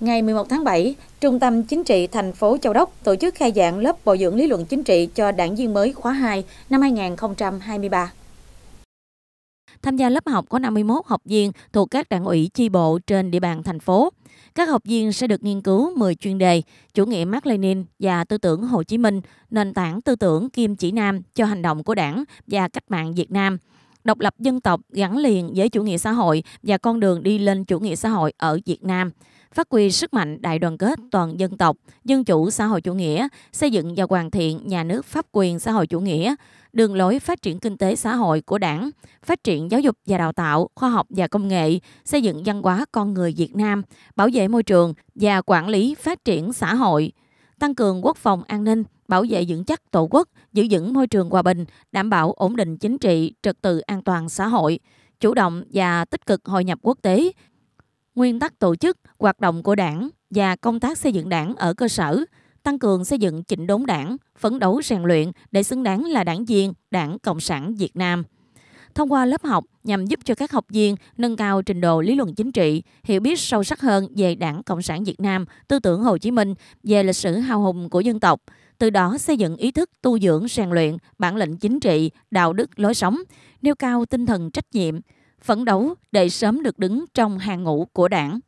Ngày 11 tháng 7, Trung tâm Chính trị thành phố Châu Đốc tổ chức khai giảng lớp bồi dưỡng lý luận chính trị cho đảng viên mới khóa 2 năm 2023. Tham gia lớp học có 51 học viên thuộc các đảng ủy chi bộ trên địa bàn thành phố. Các học viên sẽ được nghiên cứu 10 chuyên đề chủ nghĩa Mark Lenin và tư tưởng Hồ Chí Minh, nền tảng tư tưởng kim chỉ nam cho hành động của đảng và cách mạng Việt Nam – độc lập dân tộc gắn liền với chủ nghĩa xã hội và con đường đi lên chủ nghĩa xã hội ở Việt Nam, phát huy sức mạnh đại đoàn kết toàn dân tộc, dân chủ xã hội chủ nghĩa, xây dựng và hoàn thiện nhà nước pháp quyền xã hội chủ nghĩa, đường lối phát triển kinh tế xã hội của đảng, phát triển giáo dục và đào tạo, khoa học và công nghệ, xây dựng văn hóa con người Việt Nam, bảo vệ môi trường và quản lý phát triển xã hội tăng cường quốc phòng an ninh, bảo vệ vững chắc tổ quốc, giữ vững môi trường hòa bình, đảm bảo ổn định chính trị, trật tự an toàn xã hội, chủ động và tích cực hội nhập quốc tế, nguyên tắc tổ chức, hoạt động của đảng và công tác xây dựng đảng ở cơ sở, tăng cường xây dựng chỉnh đốn đảng, phấn đấu rèn luyện để xứng đáng là đảng viên, đảng Cộng sản Việt Nam thông qua lớp học nhằm giúp cho các học viên nâng cao trình độ lý luận chính trị, hiểu biết sâu sắc hơn về Đảng Cộng sản Việt Nam, tư tưởng Hồ Chí Minh, về lịch sử hào hùng của dân tộc, từ đó xây dựng ý thức tu dưỡng rèn luyện bản lĩnh chính trị, đạo đức lối sống, nêu cao tinh thần trách nhiệm, phấn đấu để sớm được đứng trong hàng ngũ của Đảng.